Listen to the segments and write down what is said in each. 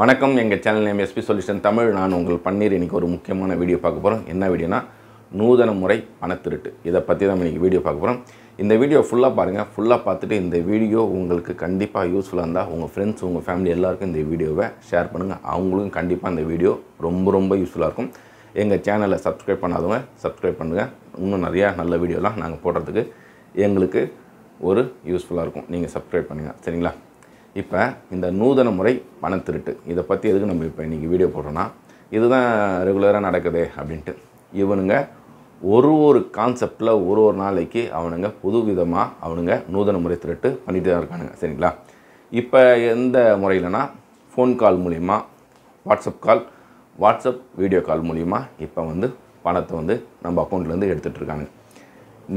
வணக்கம் எங்கள் channel name SP solution Tamil நான் உங்கள் பன்னீர் இன்றைக்கி ஒரு முக்கியமான வீடியோ பார்க்க போகிறோம் என்ன வீடியோனா நூதன முறை பணத்திருட்டு இதை பற்றி தான் இன்றைக்கி வீடியோ பார்க்க போகிறோம் இந்த வீடியோ ஃபுல்லாக பாருங்கள் ஃபுல்லாக பார்த்துட்டு இந்த வீடியோ உங்களுக்கு கண்டிப்பாக யூஸ்ஃபுல்லாக இருந்தால் உங்கள் ஃப்ரெண்ட்ஸ் உங்கள் ஃபேமிலி எல்லாருக்கும் இந்த வீடியோவை ஷேர் பண்ணுங்கள் அவங்களுக்கும் கண்டிப்பாக இந்த வீடியோ ரொம்ப ரொம்ப யூஸ்ஃபுல்லாக இருக்கும் எங்கள் சேனலை சப்ஸ்கிரைப் பண்ணாதவங்க சப்ஸ்கிரைப் பண்ணுங்கள் இன்னும் நிறையா நல்ல வீடியோலாம் நாங்கள் போடுறதுக்கு எங்களுக்கு ஒரு யூஸ்ஃபுல்லாக இருக்கும் நீங்கள் சப்ஸ்கிரைப் பண்ணுங்கள் சரிங்களா இப்போ இந்த நூதன முறை பணத்திருட்டு இதை பற்றி எதுக்கு நம்ம இப்போ இன்றைக்கி வீடியோ போடுறோன்னா இதுதான் ரெகுலராக நடக்குது அப்படின்ட்டு இவனுங்க ஒரு ஒரு கான்செப்டில் ஒரு ஒரு நாளைக்கு அவனுங்க புது விதமாக அவனுங்க நூதன முறை திருட்டு பண்ணிகிட்டு தான் இருக்கானுங்க சரிங்களா இப்போ எந்த முறையிலனா ஃபோன் கால் மூலிமா WhatsApp call WhatsApp video call மூலிமா இப்போ வந்து பணத்தை வந்து நம்ம அக்கௌண்ட்லேருந்து எடுத்துகிட்ருக்காங்க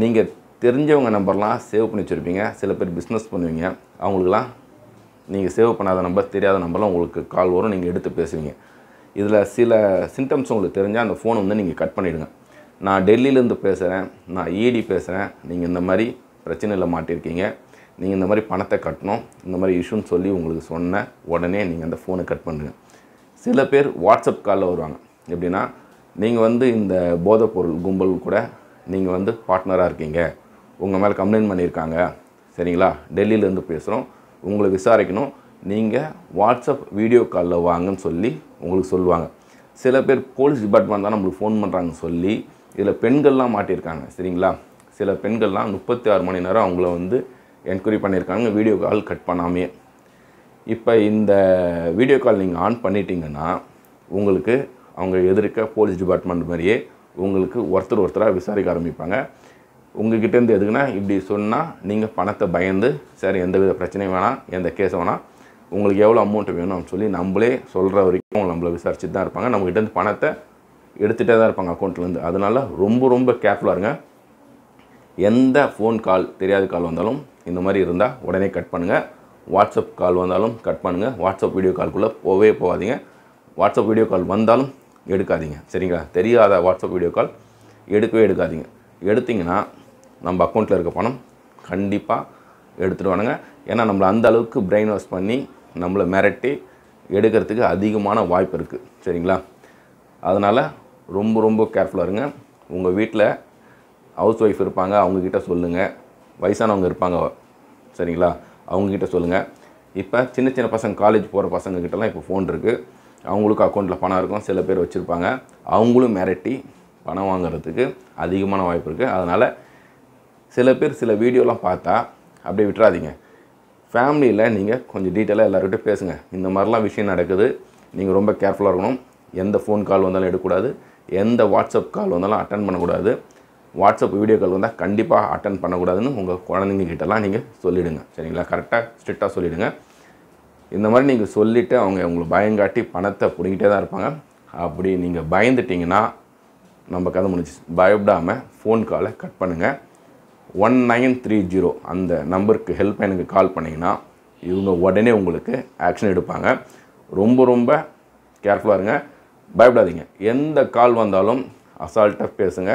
நீங்கள் தெரிஞ்சவங்க நம்பர்லாம் சேவ் பண்ணி வச்சுருப்பீங்க சில பேர் பிஸ்னஸ் பண்ணுவீங்க அவங்களுக்குலாம் நீங்கள் சேவ் பண்ணாத நம்பர் தெரியாத நம்பர்லாம் உங்களுக்கு கால் வரும் நீங்கள் எடுத்து பேசுவீங்க இதில் சில சிம்டம்ஸ் உங்களுக்கு தெரிஞ்சால் அந்த ஃபோனை வந்து நீங்கள் கட் பண்ணிவிடுங்க நான் டெல்லியிலேருந்து பேசுகிறேன் நான் இடி e பேசுகிறேன் நீங்கள் இந்த மாதிரி பிரச்சனையில் மாட்டியிருக்கீங்க நீங்கள் இந்த மாதிரி பணத்தை கட்டணும் இந்த மாதிரி இஷ்யூன்னு சொல்லி உங்களுக்கு சொன்ன உடனே நீங்கள் அந்த ஃபோனை கட் பண்ணுங்கள் சில பேர் வாட்ஸ்அப் காலில் வருவாங்க எப்படின்னா நீங்கள் வந்து இந்த போதைப்பொருள் கும்பல் கூட நீங்கள் வந்து பார்ட்னராக இருக்கீங்க உங்கள் மேலே கம்ப்ளைண்ட் பண்ணியிருக்காங்க சரிங்களா டெல்லியிலேருந்து பேசுகிறோம் உங்களை விசாரிக்கணும் நீங்கள் வாட்ஸ்அப் வீடியோ காலில் வாங்கன்னு சொல்லி உங்களுக்கு சொல்லுவாங்க சில பேர் போலீஸ் டிபார்ட்மெண்ட் தான் நம்மளுக்கு ஃபோன் பண்ணுறாங்கன்னு சொல்லி இதில் பெண்கள்லாம் மாட்டியிருக்காங்க சரிங்களா சில பெண்கள்லாம் முப்பத்தி ஆறு மணி நேரம் அவங்கள வந்து என்கொயரி பண்ணியிருக்காங்க வீடியோ கால் கட் பண்ணாமே இப்போ இந்த வீடியோ கால் நீங்கள் ஆன் பண்ணிட்டீங்கன்னா உங்களுக்கு அவங்க எதிர்க்க போலீஸ் டிபார்ட்மெண்ட் மாதிரியே உங்களுக்கு ஒருத்தர் ஒருத்தராக விசாரிக்க ஆரம்பிப்பாங்க உங்ககிட்டேருந்து எதுக்குன்னா இப்படி சொன்னால் நீங்கள் பணத்தை பயந்து சார் எந்த வித பிரச்சனையும் வேணாம் எந்த கேஸ் வேணாம் உங்களுக்கு எவ்வளோ அமௌண்ட் வேணும்னு சொல்லி நம்மளே சொல்கிற வரைக்கும் அவங்க நம்மளை விசாரிச்சுட்டு தான் இருப்பாங்க நம்மகிட்டேருந்து பணத்தை எடுத்துகிட்டே தான் இருப்பாங்க அக்கௌண்ட்லேருந்து அதனால் ரொம்ப ரொம்ப கேர்ஃபுல்லாக இருங்க எந்த ஃபோன் கால் தெரியாத கால் வந்தாலும் இந்த மாதிரி இருந்தால் உடனே கட் பண்ணுங்கள் வாட்ஸ்அப் கால் வந்தாலும் கட் பண்ணுங்கள் வாட்ஸ்அப் வீடியோ கால்குள்ளே போகவே போகாதீங்க வாட்ஸ்அப் வீடியோ கால் வந்தாலும் எடுக்காதீங்க சரிங்களா தெரியாத வாட்ஸ்அப் வீடியோ கால் எடுக்கவே எடுக்காதீங்க எடுத்திங்கன்னா நம்ம அக்கௌண்ட்டில் இருக்க பணம் கண்டிப்பாக எடுத்துகிட்டு வாங்க ஏன்னா நம்மளை அந்த அளவுக்கு பிரெயின் வாஷ் பண்ணி நம்மளை மிரட்டி எடுக்கிறதுக்கு அதிகமான வாய்ப்பு இருக்குது சரிங்களா அதனால் ரொம்ப ரொம்ப கேர்ஃபுல்லாக இருங்க உங்கள் வீட்டில் ஹவுஸ் ஒய்ஃப் இருப்பாங்க அவங்கக்கிட்ட சொல்லுங்கள் வயசானவங்க இருப்பாங்க சரிங்களா அவங்கக்கிட்ட சொல்லுங்கள் இப்போ சின்ன சின்ன பசங்க காலேஜ் போகிற பசங்கக்கிட்டலாம் இப்போ ஃபோன் இருக்குது அவங்களுக்கும் அக்கௌண்ட்டில் பணம் இருக்கும் சில பேர் வச்சுருப்பாங்க அவங்களும் மிரட்டி பணம் வாங்குறதுக்கு அதிகமான வாய்ப்பு இருக்குது அதனால் சில பேர் சில வீடியோலாம் பார்த்தா அப்படியே விட்டுறாதீங்க ஃபேமிலியில் நீங்கள் கொஞ்சம் டீட்டெயிலாக எல்லாருக்கிட்டே பேசுங்க இந்த மாதிரிலாம் விஷயம் நடக்குது நீங்கள் ரொம்ப கேர்ஃபுல்லாக இருக்கணும் எந்த ஃபோன் கால் வந்தாலும் எடுக்கக்கூடாது எந்த வாட்ஸ்அப் கால் வந்தாலும் அட்டன் பண்ணக்கூடாது வாட்ஸ்அப் வீடியோ கால் வந்தால் கண்டிப்பாக அட்டன் பண்ணக்கூடாதுன்னு உங்கள் குழந்தைங்கக்கிட்டலாம் நீங்கள் சொல்லிவிடுங்க சரிங்களா கரெக்டாக ஸ்ட்ரிக்டாக சொல்லிவிடுங்க இந்த மாதிரி நீங்கள் சொல்லிவிட்டு அவங்க உங்களுக்கு பயங்காட்டி பணத்தை பிடிங்கிட்டே தான் இருப்பாங்க அப்படி நீங்கள் பயந்துட்டிங்கன்னா நம்ம கதை முடிச்சு பயப்படாமல் ஃபோன் காலை கட் பண்ணுங்கள் ஒன் நைன் த்ரீ ஜீரோ அந்த நம்பருக்கு ஹெல்ப்லைனுக்கு கால் பண்ணிங்கன்னா இவங்க உடனே உங்களுக்கு ஆக்ஷன் எடுப்பாங்க ரொம்ப ரொம்ப கேர்ஃபுல்லாக இருங்க பயப்படாதீங்க எந்த கால் வந்தாலும் அசால்ட்டாக பேசுங்க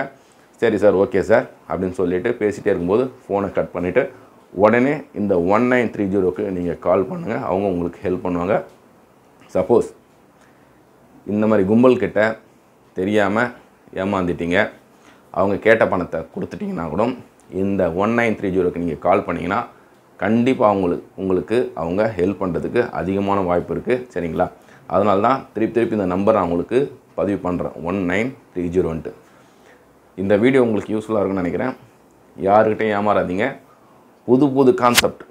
சரி சார் ஓகே சார் அப்படின்னு சொல்லிவிட்டு பேசிகிட்டே இருக்கும்போது ஃபோனை கட் பண்ணிவிட்டு உடனே இந்த ஒன் நைன் த்ரீ ஜீரோக்கு நீங்கள் கால் பண்ணுங்கள் அவங்க உங்களுக்கு ஹெல்ப் பண்ணுவாங்க சப்போஸ் இந்த மாதிரி கும்பல்கிட்ட தெரியாமல் ஏமாந்துட்டீங்க அவங்க கேட்ட பணத்தை கொடுத்துட்டிங்கன்னா கூட இந்த ஒன் நைன் த்ரீ ஜீரோக்கு நீங்கள் கால் பண்ணிங்கன்னா கண்டிப்பாக அவங்களுக்கு உங்களுக்கு அவங்க ஹெல்ப் பண்ணுறதுக்கு அதிகமான வாய்ப்பு இருக்குது சரிங்களா அதனால தான் திருப்பி திருப்பி இந்த நம்பர் நான் உங்களுக்கு பதிவு பண்ணுறேன் ஒன் நைன் த்ரீ ஜீரோன்ட்டு இந்த வீடியோ உங்களுக்கு யூஸ்ஃபுல்லாக இருக்குன்னு நினைக்கிறேன் யாருக்கிட்டையும் ஏமாறாதீங்க புது புது கான்செப்ட்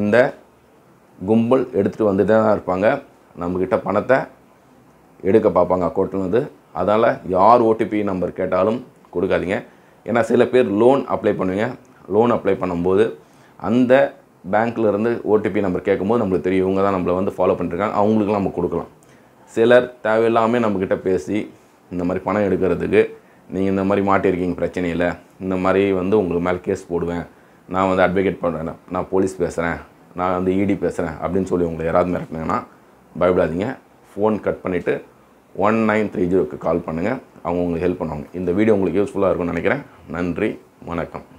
இந்த கும்பல் எடுத்துகிட்டு வந்துட்டு தான் இருப்பாங்க நம்மக்கிட்ட பணத்தை எடுக்க பார்ப்பாங்க அக்கௌண்ட்லேருந்து அதனால் யார் ஓடிபி நம்பர் கேட்டாலும் கொடுக்காதீங்க ஏன்னா சில பேர் லோன் அப்ளை பண்ணுவீங்க லோன் அப்ளை பண்ணும்போது அந்த பேங்க்லேருந்து ஓடிபி நம்பர் கேட்கும்போது நம்மளுக்கு தெரியும் இவங்க தான் நம்மளை வந்து ஃபாலோ பண்ணிருக்காங்க அவங்களுக்குலாம் நம்ம கொடுக்கலாம் சிலர் தேவையில்லாமல் நம்மக்கிட்ட பேசி இந்த மாதிரி பணம் எடுக்கிறதுக்கு நீங்கள் இந்த மாதிரி மாட்டியிருக்கீங்க பிரச்சனையில் இந்த மாதிரி வந்து உங்களுக்கு மேலே கேஸ் போடுவேன் நான் வந்து அட்வொகேட் பண்ணுறேன் நான் போலீஸ் பேசுகிறேன் நான் வந்து இடி e பேசுகிறேன் அப்படின்னு சொல்லி உங்களை யாராவது மிரட்டினீங்கன்னா பயப்படாதீங்க ஃபோன் கட் பண்ணிவிட்டு ஒன் நைன் த்ரீ ஜீரோக்கு கால் பண்ணுங்கள் அவங்க உங்களுக்கு ஹெல்ப் பண்ணுவாங்க இந்த வீடியோ உங்களுக்கு யூஸ்ஃபுல்லாக இருக்கும்னு நினைக்கிறேன் நன்றி வணக்கம்